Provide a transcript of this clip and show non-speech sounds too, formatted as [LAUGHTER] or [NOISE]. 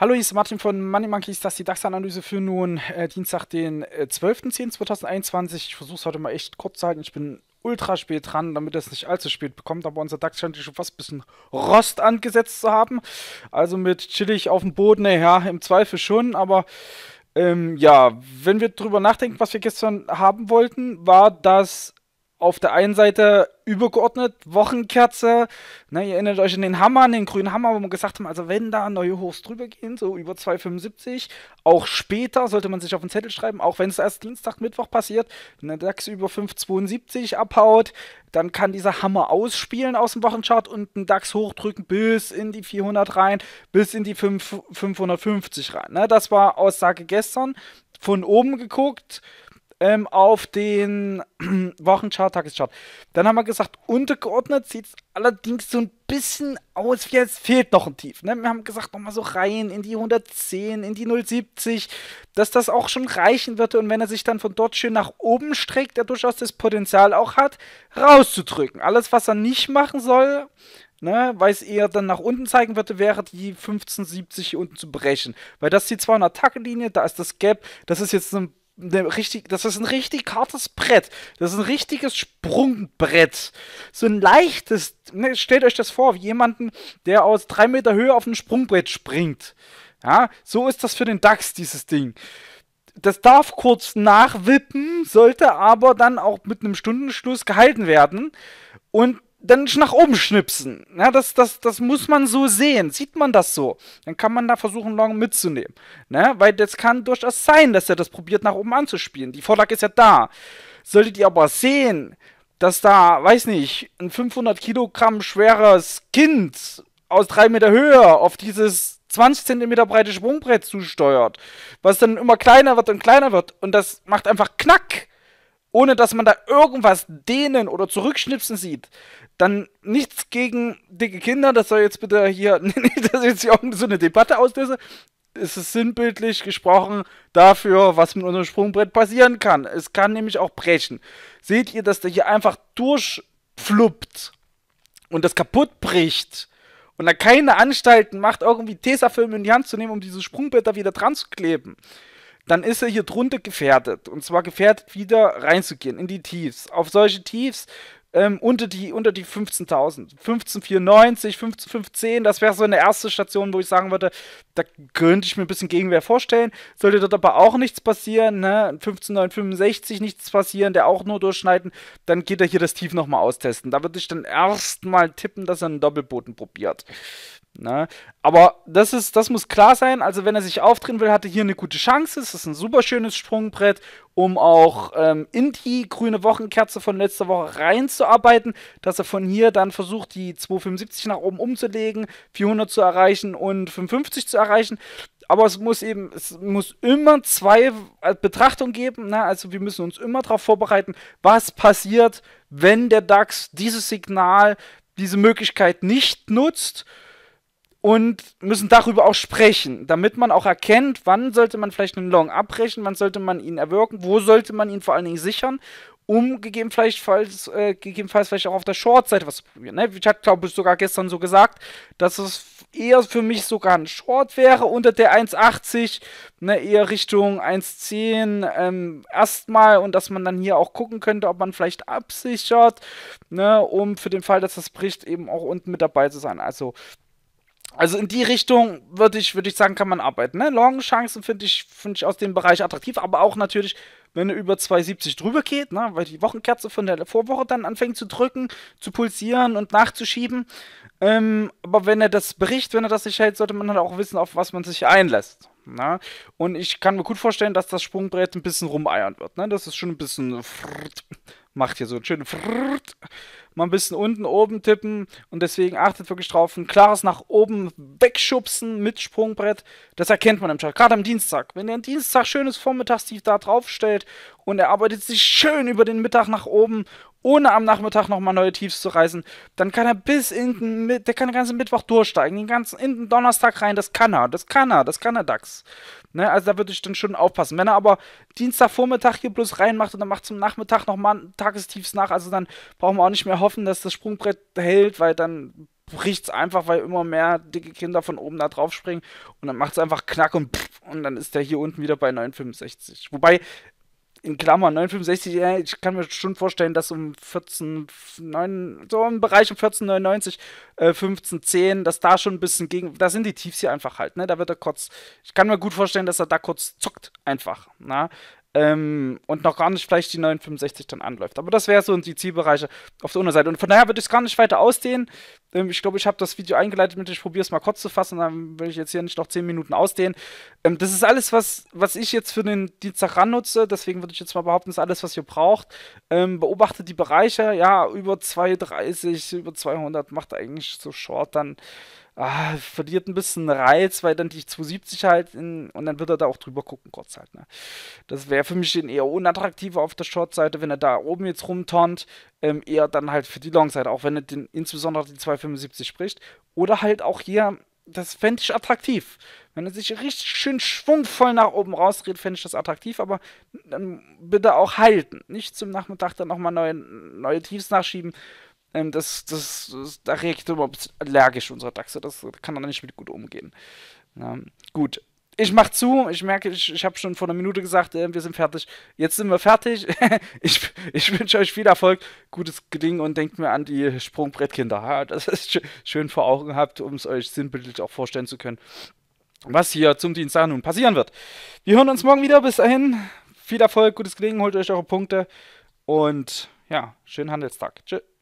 Hallo, hier ist Martin von Money Monkeys. Das ist die DAX-Analyse für nun äh, Dienstag, den äh, 12.10.2021. Ich versuche es heute mal echt kurz zu halten. Ich bin ultra spät dran, damit es nicht allzu spät bekommt. Aber unser DAX scheint schon fast ein bisschen Rost angesetzt zu haben. Also mit chillig auf dem Boden, naja, im Zweifel schon. Aber ähm, ja, wenn wir drüber nachdenken, was wir gestern haben wollten, war, das auf der einen Seite übergeordnet Wochenkerze. Ne, ihr erinnert euch an den Hammer, an den grünen Hammer, wo wir gesagt haben, also wenn da neue Hochs drüber gehen, so über 2,75, auch später sollte man sich auf den Zettel schreiben, auch wenn es erst Dienstag, Mittwoch passiert, wenn der DAX über 5,72 abhaut, dann kann dieser Hammer ausspielen aus dem Wochenchart und einen DAX hochdrücken bis in die 400 rein, bis in die 5, 550 rein. Ne, das war Aussage gestern. Von oben geguckt, ähm, auf den [CLEARS THROAT] Wochenchart, Tageschart. Dann haben wir gesagt, untergeordnet sieht es allerdings so ein bisschen aus, wie es fehlt noch ein Tief. Ne? Wir haben gesagt, nochmal so rein in die 110, in die 070, dass das auch schon reichen würde. Und wenn er sich dann von dort schön nach oben streckt, er durchaus das Potenzial auch hat, rauszudrücken. Alles, was er nicht machen soll, ne, weil es eher dann nach unten zeigen würde, wäre die 1570 hier unten zu brechen. Weil das ist die 200 Tackelinie, da ist das Gap, das ist jetzt so ein eine richtig, das ist ein richtig hartes Brett. Das ist ein richtiges Sprungbrett. So ein leichtes, ne, stellt euch das vor, wie jemanden, der aus drei Meter Höhe auf ein Sprungbrett springt. Ja, so ist das für den DAX, dieses Ding. Das darf kurz nachwippen, sollte aber dann auch mit einem Stundenschluss gehalten werden. Und dann nach oben schnipsen. Ja, das, das, das muss man so sehen. Sieht man das so? Dann kann man da versuchen, Long mitzunehmen. Ne? Weil das kann durchaus sein, dass er das probiert, nach oben anzuspielen. Die Vorlage ist ja da. Solltet ihr aber sehen, dass da, weiß nicht, ein 500 Kilogramm schweres Kind aus drei Meter Höhe auf dieses 20 Zentimeter breite Sprungbrett zusteuert, was dann immer kleiner wird und kleiner wird und das macht einfach Knack ohne dass man da irgendwas dehnen oder zurückschnipsen sieht, dann nichts gegen dicke Kinder, das soll jetzt bitte hier, nicht, dass ich jetzt hier auch so eine Debatte auslöse, es ist sinnbildlich gesprochen dafür, was mit unserem Sprungbrett passieren kann. Es kann nämlich auch brechen. Seht ihr, dass der hier einfach durchfluppt und das kaputt bricht und da keine Anstalten macht, irgendwie Tesafilme in die Hand zu nehmen, um dieses Sprungbrett da wieder dran zu kleben dann ist er hier drunter gefährdet. Und zwar gefährdet, wieder reinzugehen in die Tiefs. Auf solche Tiefs ähm, unter die, unter die 15.000. 1594, 15,510, das wäre so eine erste Station, wo ich sagen würde, da könnte ich mir ein bisschen Gegenwehr vorstellen. Sollte dort aber auch nichts passieren, ne? 15,965 nichts passieren, der auch nur durchschneiden, dann geht er hier das Tief nochmal austesten. Da würde ich dann erstmal tippen, dass er einen Doppelboden probiert. Ne? Aber das, ist, das muss klar sein. Also, wenn er sich aufdrehen will, hat er hier eine gute Chance. Es ist ein super schönes Sprungbrett, um auch ähm, in die grüne Wochenkerze von letzter Woche reinzuarbeiten, dass er von hier dann versucht, die 275 nach oben umzulegen, 400 zu erreichen und 550 zu erreichen. Aber es muss eben, es muss immer zwei äh, Betrachtungen geben. Ne? Also, wir müssen uns immer darauf vorbereiten, was passiert, wenn der DAX dieses Signal, diese Möglichkeit nicht nutzt und müssen darüber auch sprechen, damit man auch erkennt, wann sollte man vielleicht einen Long abbrechen, wann sollte man ihn erwirken, wo sollte man ihn vor allen Dingen sichern, um gegebenenfalls, äh, gegebenenfalls vielleicht auch auf der Short-Seite was zu probieren. Ne? Ich hatte, glaube ich, sogar gestern so gesagt, dass es eher für mich sogar ein Short wäre unter der 1,80, ne? eher Richtung 1,10 ähm, erstmal und dass man dann hier auch gucken könnte, ob man vielleicht absichert, ne? um für den Fall, dass das bricht, eben auch unten mit dabei zu sein. Also also in die Richtung würde ich, würd ich sagen, kann man arbeiten. Ne? Long-Chancen finde ich, find ich aus dem Bereich attraktiv, aber auch natürlich, wenn er über 2,70 drüber geht, ne? weil die Wochenkerze von der Vorwoche dann anfängt zu drücken, zu pulsieren und nachzuschieben, ähm, aber wenn er das bricht, wenn er das sich hält, sollte man halt auch wissen, auf was man sich einlässt. Ne? Und ich kann mir gut vorstellen, dass das Sprungbrett ein bisschen rumeiern wird. Ne? Das ist schon ein bisschen frrrt, macht hier so einen schönen frrrt, mal ein bisschen unten, oben tippen und deswegen achtet wirklich drauf, ein klares nach oben wegschubsen mit Sprungbrett, das erkennt man im Chat. gerade am Dienstag. Wenn er am Dienstag schönes Vormittagstief da draufstellt und er arbeitet sich schön über den Mittag nach oben ohne am Nachmittag nochmal neue Tiefs zu reißen, dann kann er bis in den, der kann den ganzen Mittwoch durchsteigen, den ganzen in den Donnerstag rein, das kann er, das kann er, das kann er DAX. Ne? Also da würde ich dann schon aufpassen. Wenn er aber Dienstagvormittag hier bloß reinmacht und dann macht zum Nachmittag nochmal ein Tagestiefs nach, also dann brauchen wir auch nicht mehr hoffen, dass das Sprungbrett hält, weil dann bricht es einfach, weil immer mehr dicke Kinder von oben da drauf springen und dann macht es einfach Knack und pff, und dann ist der hier unten wieder bei 9,65. Wobei in Klammern 965, ja, ich kann mir schon vorstellen, dass um 14, so im Bereich um 1499, äh, 15, dass da schon ein bisschen gegen, da sind die Tiefs hier einfach halt, ne, da wird er kurz, ich kann mir gut vorstellen, dass er da kurz zuckt einfach, na, ähm, und noch gar nicht vielleicht die 965 dann anläuft. Aber das wäre so die Zielbereiche auf der Unterseite. Und von daher würde ich es gar nicht weiter ausdehnen. Ähm, ich glaube, ich habe das Video eingeleitet mit, ich probiere es mal kurz zu fassen, dann will ich jetzt hier nicht noch 10 Minuten ausdehnen. Ähm, das ist alles, was, was ich jetzt für den Dienstag ran nutze. Deswegen würde ich jetzt mal behaupten, das ist alles, was ihr braucht. Ähm, beobachtet die Bereiche, ja, über 230, über 200 macht eigentlich so short dann ah, verliert ein bisschen Reiz, weil dann die 270 halt in, und dann wird er da auch drüber gucken, kurz halt. Ne? Das wäre für mich eher unattraktiver auf der Short-Seite, wenn er da oben jetzt rumtont, ähm, eher dann halt für die Long-Seite, auch wenn er den, insbesondere die 275 spricht. Oder halt auch hier, das fände ich attraktiv. Wenn er sich richtig schön schwungvoll nach oben rausdreht, fände ich das attraktiv, aber dann bitte auch halten. Nicht zum Nachmittag dann nochmal neue, neue Tiefs nachschieben ähm, das, das, das, da reagiert überhaupt allergisch unsere Dachse. Das kann dann nicht mit gut umgehen. Ja, gut, ich mach zu, ich merke, ich, ich habe schon vor einer Minute gesagt, äh, wir sind fertig. Jetzt sind wir fertig. [LAUGHS] ich, ich wünsche euch viel Erfolg, gutes Gelingen und denkt mir an die Sprungbrettkinder, ja, dass ihr schön vor Augen gehabt, um es euch sinnbildlich auch vorstellen zu können, was hier zum Dienstag nun passieren wird. Wir hören uns morgen wieder. Bis dahin, viel Erfolg, gutes Gelingen, holt euch eure Punkte und ja, schönen Handelstag. Tschüss.